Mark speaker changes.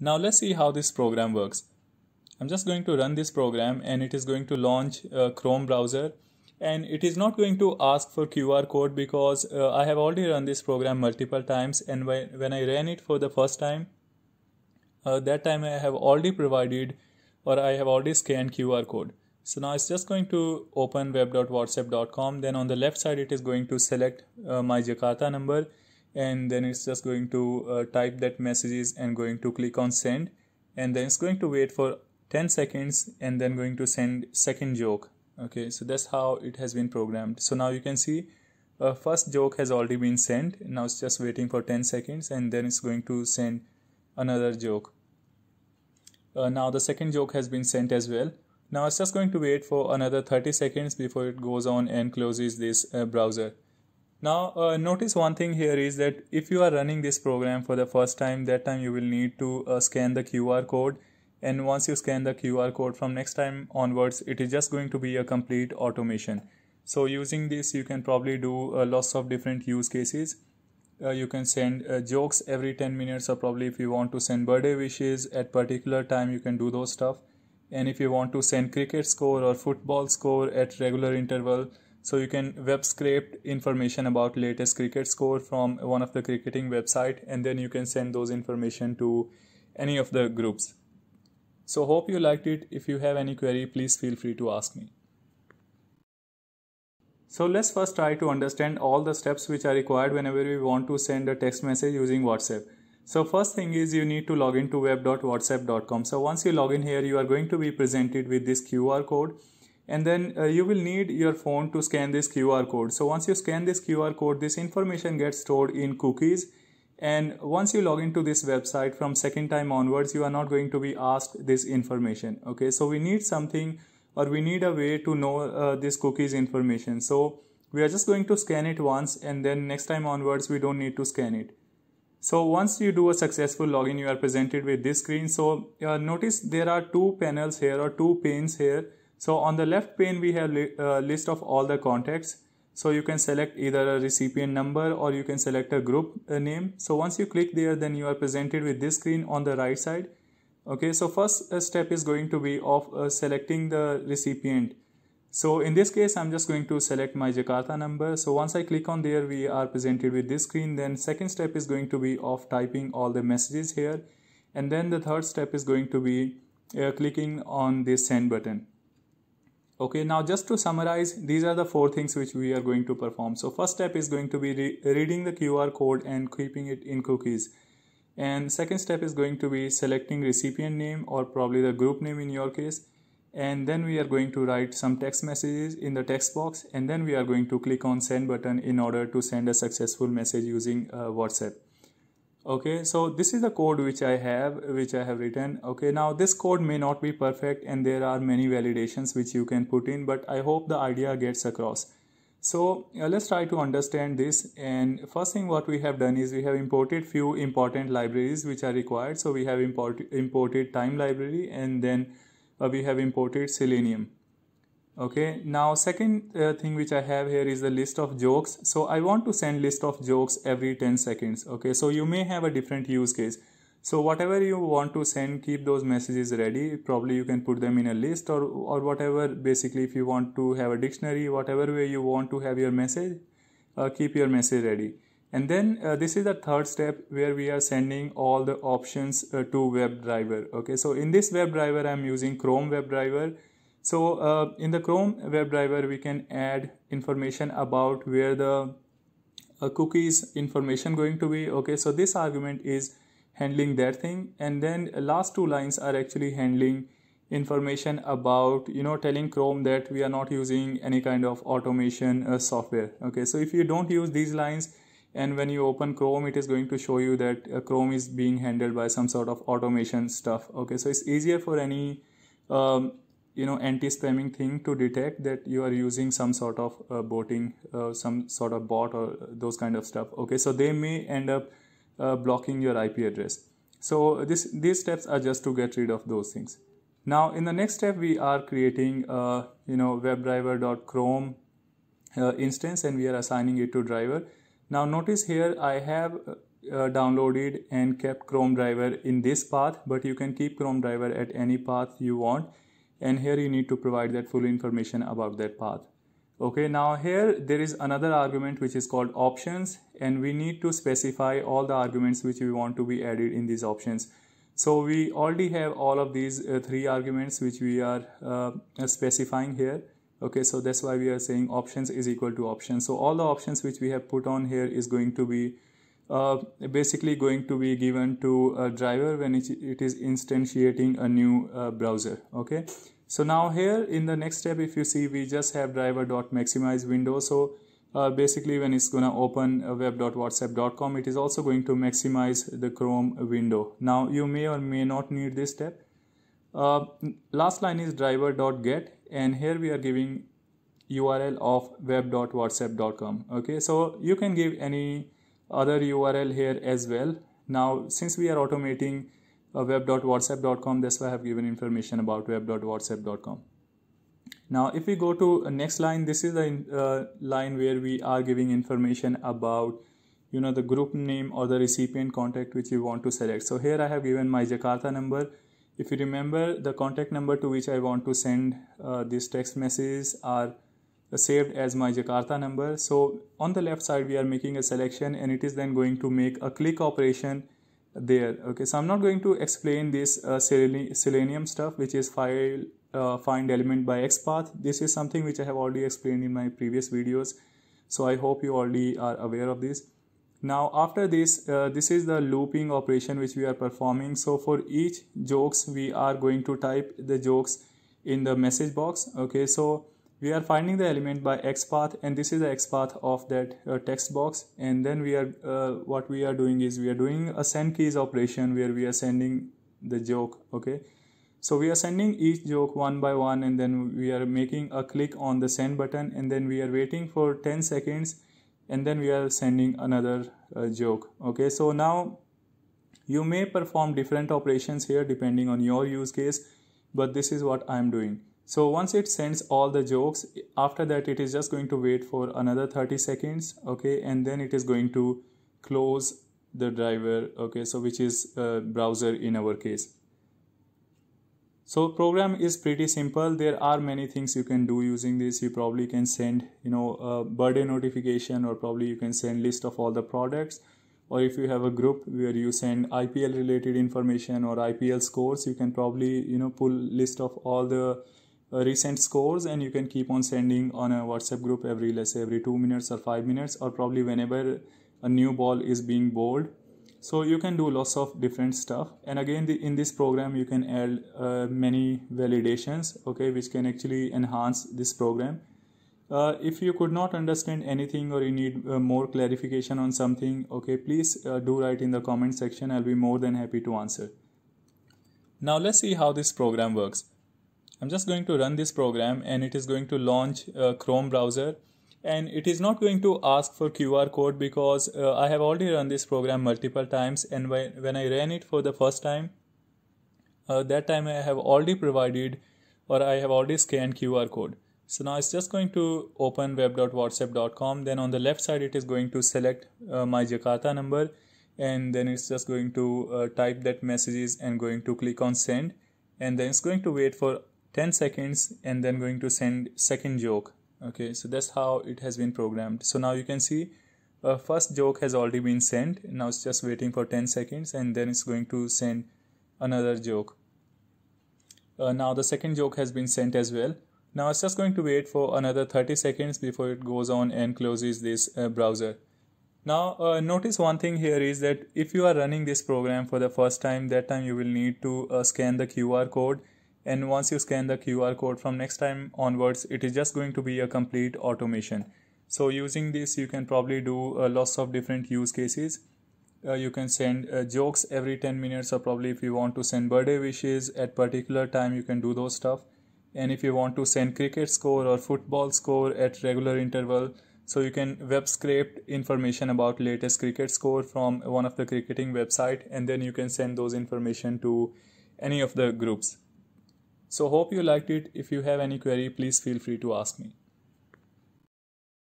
Speaker 1: Now let's see how this program works. I'm just going to run this program and it is going to launch a uh, Chrome browser and it is not going to ask for QR code because uh, I have already run this program multiple times and when, I ran it for the first time uh, that time I have already provided or I have already scanned QR code. So now it's just going to open web.whatsapp.com then on the left side it is going to select uh, my Jakarta number and then it's just going to uh, type that messages and going to click on send and then it's going to wait for 10 seconds and then going to send second joke okay so that's how it has been programmed so now you can see uh, first joke has already been sent now it's just waiting for 10 seconds and then it's going to send another joke uh, now the second joke has been sent as well now it's just going to wait for another 30 seconds before it goes on and closes this uh, browser now uh, notice one thing here is that if you are running this program for the first time, that time you will need to uh, scan the QR code and once you scan the QR code from next time onwards, it is just going to be a complete automation. So using this, you can probably do uh, lots of different use cases. Uh, you can send uh, jokes every 10 minutes or probably if you want to send birthday wishes at particular time, you can do those stuff. And if you want to send cricket score or football score at regular interval so you can web scrape information about latest cricket score from one of the cricketing website and then you can send those information to any of the groups so hope you liked it if you have any query please feel free to ask me so let's first try to understand all the steps which are required whenever we want to send a text message using whatsapp so first thing is you need to log in to web.whatsapp.com. So once you log in here, you are going to be presented with this QR code and then uh, you will need your phone to scan this QR code. So once you scan this QR code, this information gets stored in cookies. And once you log into this website from second time onwards, you are not going to be asked this information. Okay, so we need something or we need a way to know uh, this cookies information. So we are just going to scan it once and then next time onwards, we don't need to scan it. So once you do a successful login, you are presented with this screen. So uh, notice there are two panels here or two panes here so on the left pane, we have a uh, list of all the contacts. So you can select either a recipient number or you can select a group uh, name. So once you click there, then you are presented with this screen on the right side. Okay, so first uh, step is going to be of selecting the recipient. So in this case, I'm just going to select my Jakarta number. So once I click on there, we are presented with this screen. Then second step is going to be of typing all the messages here. And then the third step is going to be uh, clicking on this send button okay now just to summarize these are the four things which we are going to perform so first step is going to be re reading the qr code and keeping it in cookies and second step is going to be selecting recipient name or probably the group name in your case and then we are going to write some text messages in the text box and then we are going to click on send button in order to send a successful message using uh, whatsapp okay so this is the code which i have which i have written okay now this code may not be perfect and there are many validations which you can put in but i hope the idea gets across so uh, let's try to understand this and first thing what we have done is we have imported few important libraries which are required so we have import imported time library and then uh, we have imported selenium okay now second uh, thing which i have here is the list of jokes so i want to send list of jokes every 10 seconds okay so you may have a different use case so whatever you want to send keep those messages ready probably you can put them in a list or or whatever basically if you want to have a dictionary whatever way you want to have your message uh, keep your message ready and then uh, this is the third step where we are sending all the options uh, to WebDriver okay so in this WebDriver i'm using chrome WebDriver so uh, in the chrome WebDriver, we can add information about where the uh, cookies information going to be okay so this argument is handling that thing and then last two lines are actually handling information about you know telling chrome that we are not using any kind of automation uh, software okay so if you don't use these lines and when you open chrome it is going to show you that uh, chrome is being handled by some sort of automation stuff okay so it's easier for any um, you know anti-spamming thing to detect that you are using some sort of uh, botting uh, some sort of bot or those kind of stuff okay so they may end up uh, blocking your ip address so this these steps are just to get rid of those things now in the next step we are creating a uh, you know webdriver.chrome uh, instance and we are assigning it to driver now notice here i have uh, downloaded and kept chrome driver in this path but you can keep chrome driver at any path you want and here you need to provide that full information about that path okay now here there is another argument which is called options and we need to specify all the arguments which we want to be added in these options so we already have all of these uh, three arguments which we are uh, specifying here okay so that's why we are saying options is equal to options so all the options which we have put on here is going to be uh, basically going to be given to a driver when it, it is instantiating a new uh, browser okay so now here in the next step if you see we just have driver dot maximize window so uh, basically when it's gonna open uh, web.whatsapp.com it is also going to maximize the chrome window now you may or may not need this step uh, last line is driver dot get and here we are giving url of web.whatsapp.com okay so you can give any other URL here as well. Now, since we are automating uh, web.whatsapp.com, that's why I have given information about web.whatsapp.com. Now, if we go to next line, this is the uh, line where we are giving information about you know the group name or the recipient contact which you want to select. So here I have given my Jakarta number. If you remember, the contact number to which I want to send uh, this text messages are saved as my Jakarta number. So on the left side, we are making a selection and it is then going to make a click operation there. Okay, so I'm not going to explain this uh, Selenium stuff, which is file uh, find element by XPath. This is something which I have already explained in my previous videos. So I hope you already are aware of this. Now after this, uh, this is the looping operation which we are performing. So for each jokes, we are going to type the jokes in the message box. Okay, so we are finding the element by xpath and this is the xpath of that uh, text box and then we are uh, what we are doing is we are doing a send keys operation where we are sending the joke okay so we are sending each joke one by one and then we are making a click on the send button and then we are waiting for 10 seconds and then we are sending another uh, joke okay so now you may perform different operations here depending on your use case but this is what i am doing so once it sends all the jokes after that it is just going to wait for another 30 seconds okay and then it is going to close the driver okay so which is a uh, browser in our case so program is pretty simple there are many things you can do using this you probably can send you know a birthday notification or probably you can send list of all the products or if you have a group where you send IPL related information or IPL scores you can probably you know pull list of all the uh, recent scores and you can keep on sending on a whatsapp group every let's say every two minutes or five minutes or probably whenever a new ball is being bowled so you can do lots of different stuff and again the, in this program you can add uh, many validations okay which can actually enhance this program uh, if you could not understand anything or you need uh, more clarification on something okay please uh, do write in the comment section i'll be more than happy to answer now let's see how this program works I'm just going to run this program and it is going to launch uh, Chrome browser and it is not going to ask for QR code because uh, I have already run this program multiple times and when, I ran it for the first time uh, that time I have already provided or I have already scanned QR code so now it's just going to open web.whatsapp.com then on the left side it is going to select uh, my Jakarta number and then it's just going to uh, type that messages and going to click on send and then it's going to wait for 10 seconds and then going to send second joke okay so that's how it has been programmed so now you can see uh, first joke has already been sent now it's just waiting for 10 seconds and then it's going to send another joke uh, now the second joke has been sent as well now it's just going to wait for another 30 seconds before it goes on and closes this uh, browser now uh, notice one thing here is that if you are running this program for the first time that time you will need to uh, scan the QR code and once you scan the QR code from next time onwards it is just going to be a complete automation so using this you can probably do uh, lots of different use cases uh, you can send uh, jokes every 10 minutes or probably if you want to send birthday wishes at particular time you can do those stuff and if you want to send cricket score or football score at regular interval so you can web scrape information about latest cricket score from one of the cricketing website and then you can send those information to any of the groups so hope you liked it. If you have any query, please feel free to ask me.